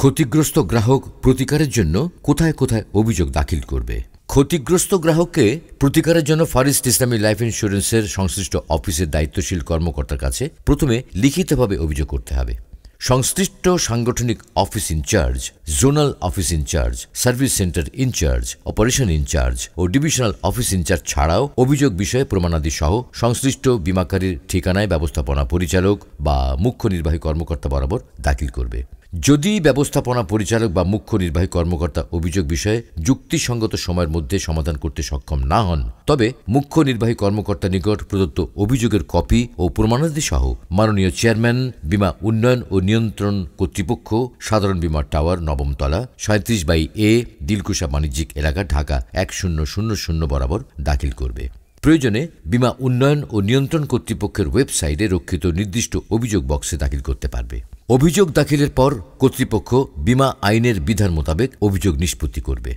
ক্ষতিগ্রস্ত গ্রাহক প্রতিকারের জন্য কোথায় কোথায় অভিযোগ দাখিল করবে ক্ষতিগ্রস্ত গ্রাহককে প্রতিকারের জন্য ফারিস্ট ইসলামী লাইফ ইন্স্যুরেন্সের সংশ্লিষ্ট অফিসের দায়িত্বশীল কর্মকর্তার কাছে প্রথমে লিখিতভাবে অভিযোগ করতে হবে সংশ্লিষ্ট সাংগঠনিক office incharge zonal office incharge service centre incharge operation incharge ও ডিভিশনাল অফিস ইনচার্জ ছাড়াও অভিযোগ বিষয়ে প্রমাণাদি সহ সংশ্লিষ্ট বিমাকারীর ঠিকানায় ব্যবস্থাপনা পরিচালক বা মুখ্য নির্বাহী কর্মকর্তা বরাবর দাখিল করবে যদি ব্যবস্থাপনা পরিচালক বা মুখ্য নির্বাহী কর্মকর্তা অভিযোগ বিষয়ে যুক্তিসঙ্গত সময়ের মধ্যে সমাধান করতে সক্ষম না হন তবে মুখ্য নির্বাহী কর্মকর্তা নিকট প্রদত্ত অভিযোগের কপি ও প্রমাণাদি সহ মাননীয় চেয়ারম্যান বিমা উন্নয়ন ও নিয়ন্ত্রণ কর্তৃপক্ষ সাধারণ বিমা টাওয়ার নবমতলা সাঁত্রিশ বাই এ দিলকুশা বাণিজ্যিক এলাকা ঢাকা এক শূন্য শূন্য শূন্য বরাবর দাখিল করবে প্রয়োজনে বিমা উন্নয়ন ও নিয়ন্ত্রণ কর্তৃপক্ষের ওয়েবসাইটে রক্ষিত নির্দিষ্ট অভিযোগ বক্সে দাখিল করতে পারবে অভিযোগ দাখিলের পর কর্তৃপক্ষ বিমা আইনের বিধান মোতাবেক অভিযোগ নিষ্পত্তি করবে